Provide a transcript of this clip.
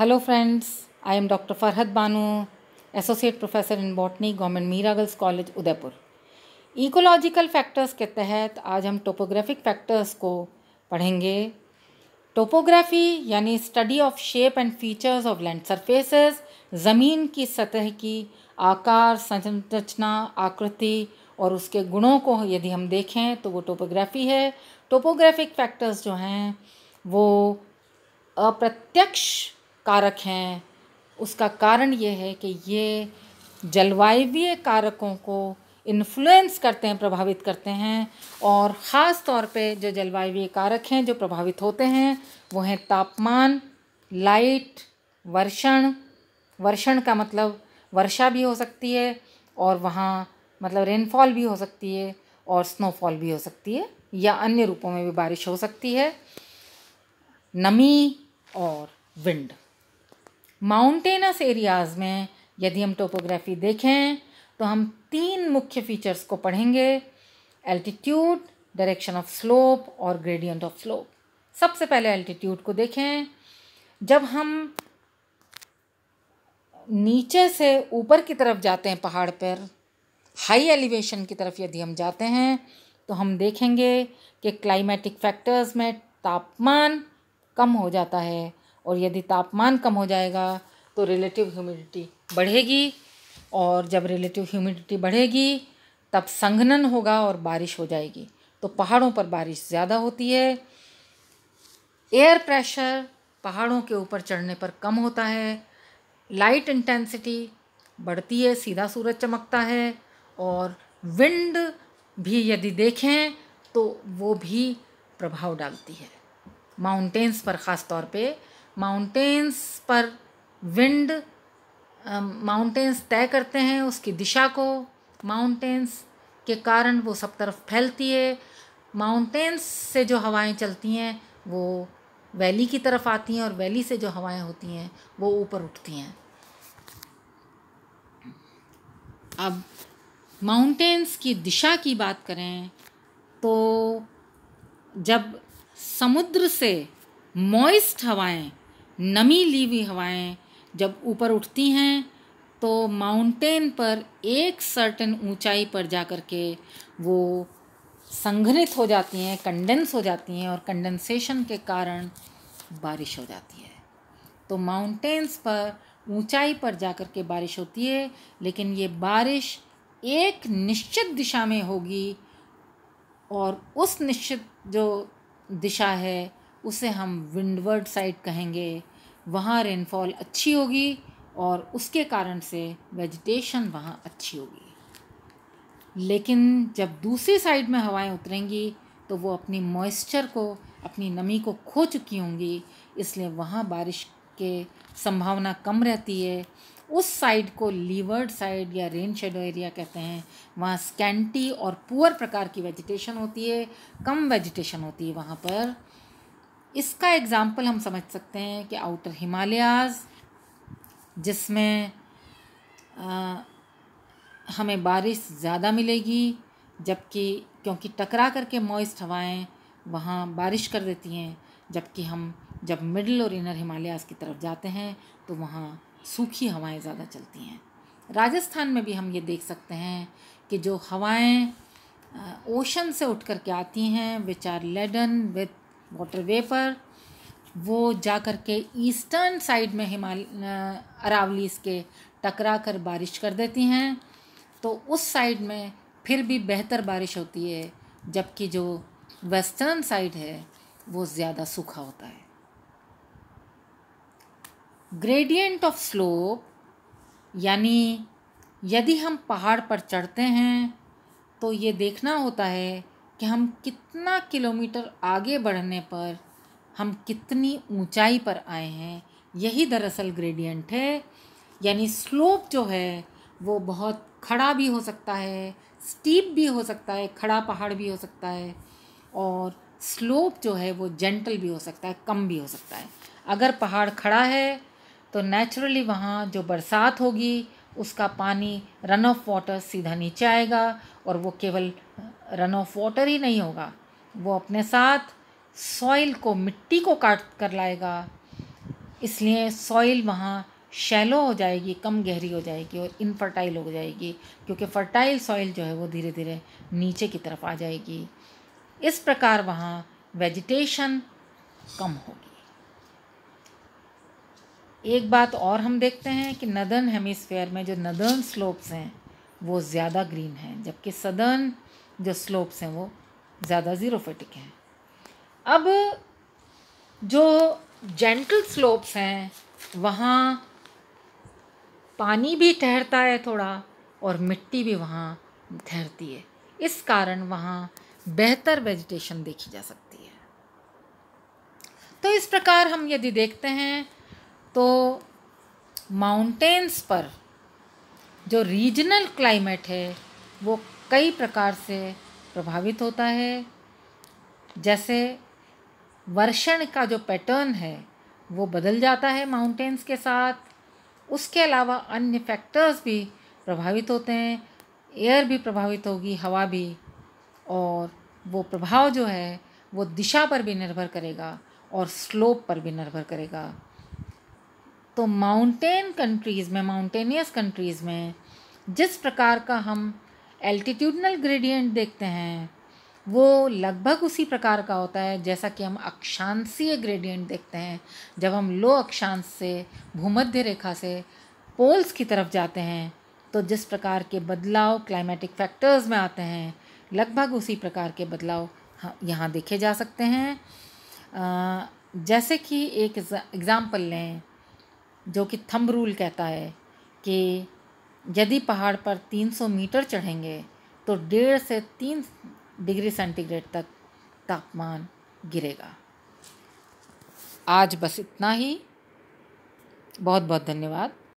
hello friends I am doctor Farhat Banu associate professor in botany government Meera girls college Udaipur ecological factors के तहत आज हम topographic factors को पढ़ेंगे टोपोग्राफी यानी study of shape and features of land surfaces ज़मीन की सतह की आकार संरचना आकृति और उसके गुणों को यदि हम देखें तो वो टोपोग्राफी है टोपोग्राफिक फैक्टर्स जो हैं वो अप्रत्यक्ष कारक हैं उसका कारण ये है कि ये जलवायवीय कारकों को इन्फ्लुएंस करते हैं प्रभावित करते हैं और ख़ास तौर पे जो जलवायवीय कारक हैं जो प्रभावित होते हैं वो हैं तापमान लाइट वर्षण वर्षण का मतलब वर्षा भी हो सकती है और वहाँ मतलब रेनफॉल भी हो सकती है और स्नोफॉल भी हो सकती है या अन्य रूपों में भी बारिश हो सकती है नमी और विंड माउंटेनस एरियाज़ में यदि हम टोपोग्राफी देखें तो हम तीन मुख्य फीचर्स को पढ़ेंगे एल्टीट्यूड डायरेक्शन ऑफ स्लोप और ग्रेडियंट ऑफ स्लोप सबसे पहले एल्टीट्यूड को देखें जब हम नीचे से ऊपर की तरफ जाते हैं पहाड़ पर हाई एलिवेशन की तरफ यदि हम जाते हैं तो हम देखेंगे कि क्लाइमेटिक फैक्टर्स में तापमान कम हो जाता है और यदि तापमान कम हो जाएगा तो रिलेटिव ह्यूमिडिटी बढ़ेगी और जब रिलेटिव ह्यूमिडिटी बढ़ेगी तब संघनन होगा और बारिश हो जाएगी तो पहाड़ों पर बारिश ज़्यादा होती है एयर प्रेशर पहाड़ों के ऊपर चढ़ने पर कम होता है लाइट इंटेंसिटी बढ़ती है सीधा सूरज चमकता है और विंड भी यदि देखें तो वो भी प्रभाव डालती है माउंटेन्स पर ख़ास तौर पे माउंटेन्स पर विंड माउंटेन्स um, तय करते हैं उसकी दिशा को माउंटेन्स के कारण वो सब तरफ फैलती है माउंटेन्स से जो हवाएं चलती हैं वो वैली की तरफ आती हैं और वैली से जो हवाएं होती हैं वो ऊपर उठती हैं अब माउंटेन्स की दिशा की बात करें तो जब समुद्र से मॉइस्ट हवाएं नमी ली हुई हवाएं जब ऊपर उठती हैं तो माउंटेन पर एक सर्टन ऊंचाई पर जा कर के वो संघनित हो जाती हैं कंडेंस हो जाती हैं और कंडेंसेशन के कारण बारिश हो जाती है तो माउंटेन्स पर ऊंचाई पर जा कर के बारिश होती है लेकिन ये बारिश एक निश्चित दिशा में होगी और उस निश्चित जो दिशा है उसे हम विंडवर्ड साइड कहेंगे वहाँ रेनफॉल अच्छी होगी और उसके कारण से वेजिटेशन वहाँ अच्छी होगी लेकिन जब दूसरी साइड में हवाएं उतरेंगी तो वो अपनी मॉइस्चर को अपनी नमी को खो चुकी होंगी इसलिए वहाँ बारिश के संभावना कम रहती है उस साइड को लीवर्ड साइड या रेन शेडो एरिया कहते हैं वहाँ स्कैंटी और पुअर प्रकार की वेजिटेशन होती है कम वेजिटेशन होती है वहाँ पर इसका एग्ज़ाम्पल हम समझ सकते हैं कि आउटर हिमालयाज जिसमें हमें बारिश ज़्यादा मिलेगी जबकि क्योंकि टकरा करके मॉइस्ट हवाएं वहाँ बारिश कर देती हैं जबकि हम जब मिडल और इनर हिमालयाज़ की तरफ जाते हैं तो वहाँ सूखी हवाएं ज़्यादा चलती हैं राजस्थान में भी हम ये देख सकते हैं कि जो हवाएं ओशन से उठ करके के आती हैं which are laden with water vapour वो जा कर के ईस्टर्न साइड में हिमाल अरावलीस के टकरा कर बारिश कर देती हैं तो उस साइड में फिर भी बेहतर बारिश होती है जबकि जो वेस्टर्न साइड है वो ज़्यादा सूखा होता है ग्रेडियंट ऑफ स्लोप यानी यदि हम पहाड़ पर चढ़ते हैं तो ये देखना होता है कि हम कितना किलोमीटर आगे बढ़ने पर हम कितनी ऊंचाई पर आए हैं यही दरअसल ग्रेडियंट है यानी स्लोप जो है वो बहुत खड़ा भी हो सकता है स्टीप भी हो सकता है खड़ा पहाड़ भी हो सकता है और स्लोप जो है वो जेंटल भी हो सकता है कम भी हो सकता है अगर पहाड़ खड़ा है तो नेचुरली वहाँ जो बरसात होगी उसका पानी रन ऑफ वाटर सीधा नीचे आएगा और वो केवल रन ऑफ वाटर ही नहीं होगा वो अपने साथ सॉइल को मिट्टी को काट कर लाएगा इसलिए सॉइल वहाँ शैलो हो जाएगी कम गहरी हो जाएगी और इनफर्टाइल हो जाएगी क्योंकि फर्टाइल सॉइल जो है वो धीरे धीरे नीचे की तरफ आ जाएगी इस प्रकार वहाँ वेजिटेशन कम होगी एक बात और हम देखते हैं कि नदर्न हेमिसफेयर में जो नदर्न स्लोप्स हैं वो ज़्यादा ग्रीन हैं जबकि सदर्न जो स्लोप्स हैं वो ज़्यादा ज़ीरो ज़ीरोफेटिक हैं अब जो जेंटल स्लोप्स हैं वहाँ पानी भी ठहरता है थोड़ा और मिट्टी भी वहाँ ठहरती है इस कारण वहाँ बेहतर वेजिटेशन देखी जा सकती है तो इस प्रकार हम यदि देखते हैं तो माउंटेन्स पर जो रीजनल क्लाइमेट है वो कई प्रकार से प्रभावित होता है जैसे वर्षण का जो पैटर्न है वो बदल जाता है माउंटेन्स के साथ उसके अलावा अन्य फैक्टर्स भी प्रभावित होते हैं एयर भी प्रभावित होगी हवा भी और वो प्रभाव जो है वो दिशा पर भी निर्भर करेगा और स्लोप पर भी निर्भर करेगा तो माउंटेन कंट्रीज़ में माउंटेनियस कंट्रीज़ में जिस प्रकार का हम एल्टीट्यूडनल ग्रेडियंट देखते हैं वो लगभग उसी प्रकार का होता है जैसा कि हम अक्षांशीय ग्रेडियंट देखते हैं जब हम लो अक्षांश से भूमध्य रेखा से पोल्स की तरफ जाते हैं तो जिस प्रकार के बदलाव क्लाइमेटिक फैक्टर्स में आते हैं लगभग उसी प्रकार के बदलाव यहाँ देखे जा सकते हैं जैसे कि एक एग्ज़ाम्पल लें जो कि थंब रूल कहता है कि यदि पहाड़ पर 300 मीटर चढ़ेंगे तो डेढ़ से तीन डिग्री सेंटीग्रेड तक तापमान गिरेगा आज बस इतना ही बहुत बहुत धन्यवाद